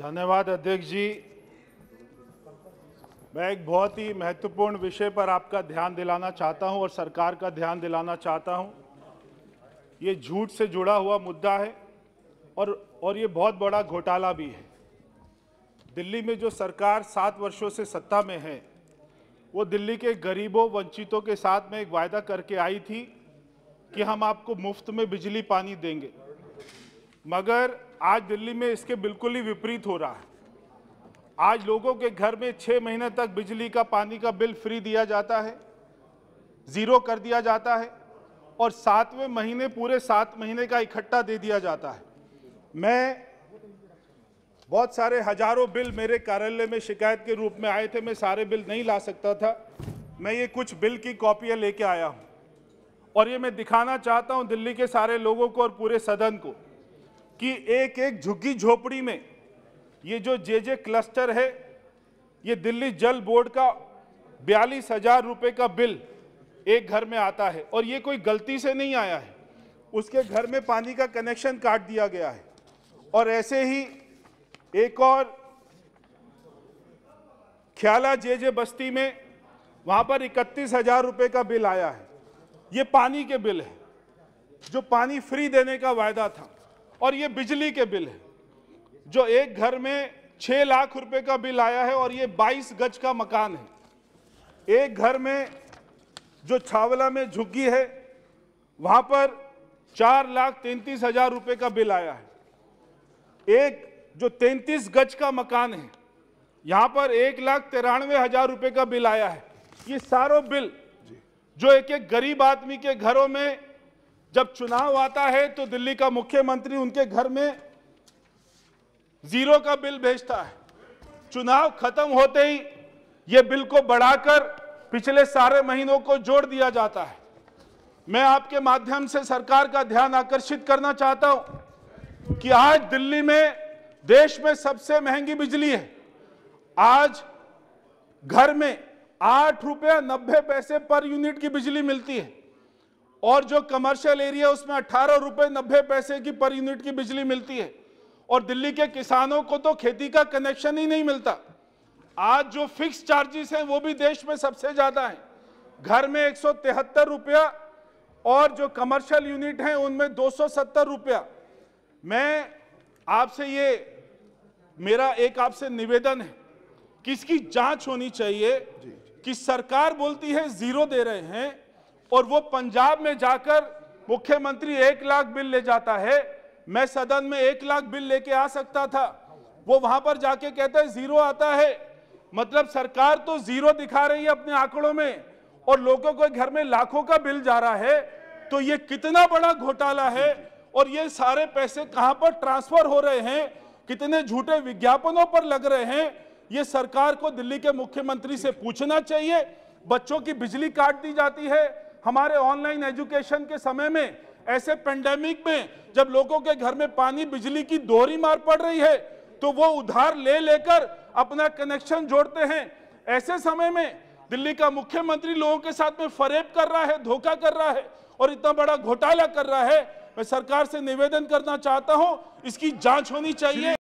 धन्यवाद अध्यक्ष जी मैं एक बहुत ही महत्वपूर्ण विषय पर आपका ध्यान दिलाना चाहता हूं और सरकार का ध्यान दिलाना चाहता हूं ये झूठ से जुड़ा हुआ मुद्दा है और और ये बहुत बड़ा घोटाला भी है दिल्ली में जो सरकार सात वर्षों से सत्ता में है वो दिल्ली के गरीबों वंचितों के साथ में एक वायदा करके आई थी कि हम आपको मुफ्त में बिजली पानी देंगे मगर आज दिल्ली में इसके बिल्कुल ही विपरीत हो रहा है आज लोगों के घर में छः महीने तक बिजली का पानी का बिल फ्री दिया जाता है ज़ीरो कर दिया जाता है और सातवें महीने पूरे सात महीने का इकट्ठा दे दिया जाता है मैं बहुत सारे हजारों बिल मेरे कार्यालय में शिकायत के रूप में आए थे मैं सारे बिल नहीं ला सकता था मैं ये कुछ बिल की कॉपियाँ लेके आया हूँ और ये मैं दिखाना चाहता हूँ दिल्ली के सारे लोगों को और पूरे सदन को कि एक एक झुग्गी झोपड़ी में ये जो जे जे क्लस्टर है ये दिल्ली जल बोर्ड का बयालीस हजार रुपये का बिल एक घर में आता है और ये कोई गलती से नहीं आया है उसके घर में पानी का कनेक्शन काट दिया गया है और ऐसे ही एक और ख्याला जे जे बस्ती में वहाँ पर इकतीस हजार रुपये का बिल आया है ये पानी के बिल है जो पानी फ्री देने का वायदा था और ये बिजली के बिल है जो एक घर में छह लाख रुपए का बिल आया है और ये बाईस गज का मकान है एक घर में जो छावला में झुग्गी है वहां पर चार लाख तैंतीस हजार रुपए का बिल आया है एक जो तैंतीस गज का मकान है यहां पर एक लाख तिरानवे हजार रुपए का बिल आया है ये सारो बिल जो एक एक गरीब आदमी के घरों में जब चुनाव आता है तो दिल्ली का मुख्यमंत्री उनके घर में जीरो का बिल भेजता है चुनाव खत्म होते ही ये बिल को बढ़ाकर पिछले सारे महीनों को जोड़ दिया जाता है मैं आपके माध्यम से सरकार का ध्यान आकर्षित करना चाहता हूं कि आज दिल्ली में देश में सबसे महंगी बिजली है आज घर में आठ रुपया नब्बे पैसे पर यूनिट की बिजली मिलती है और जो कमर्शियल एरिया उसमें अठारह रुपए नब्बे पैसे की पर यूनिट की बिजली मिलती है और दिल्ली के किसानों को तो खेती का कनेक्शन ही नहीं मिलता आज जो फिक्स चार्जेस हैं वो भी देश में सबसे ज़्यादा हैं घर में एक रुपया और जो कमर्शियल यूनिट हैं उनमें दो रुपया मैं आपसे ये मेरा एक आपसे निवेदन है कि इसकी जांच होनी चाहिए कि सरकार बोलती है जीरो दे रहे हैं और वो पंजाब में जाकर मुख्यमंत्री एक लाख बिल ले जाता है मैं सदन में एक लाख बिल लेके आ सकता था वो वहां पर जाके कहता है जीरो आता है मतलब सरकार तो जीरो दिखा रही है अपने आंकड़ों में और लोगों के घर में लाखों का बिल जा रहा है तो ये कितना बड़ा घोटाला है और ये सारे पैसे कहां पर ट्रांसफर हो रहे हैं कितने झूठे विज्ञापनों पर लग रहे हैं ये सरकार को दिल्ली के मुख्यमंत्री से पूछना चाहिए बच्चों की बिजली काट दी जाती है हमारे ऑनलाइन एजुकेशन के समय में ऐसे पेंडेमिक में जब लोगों के घर में पानी बिजली की दोहरी मार पड़ रही है तो वो उधार ले लेकर अपना कनेक्शन जोड़ते हैं ऐसे समय में दिल्ली का मुख्यमंत्री लोगों के साथ में फरेब कर रहा है धोखा कर रहा है और इतना बड़ा घोटाला कर रहा है मैं सरकार से निवेदन करना चाहता हूं इसकी जांच होनी चाहिए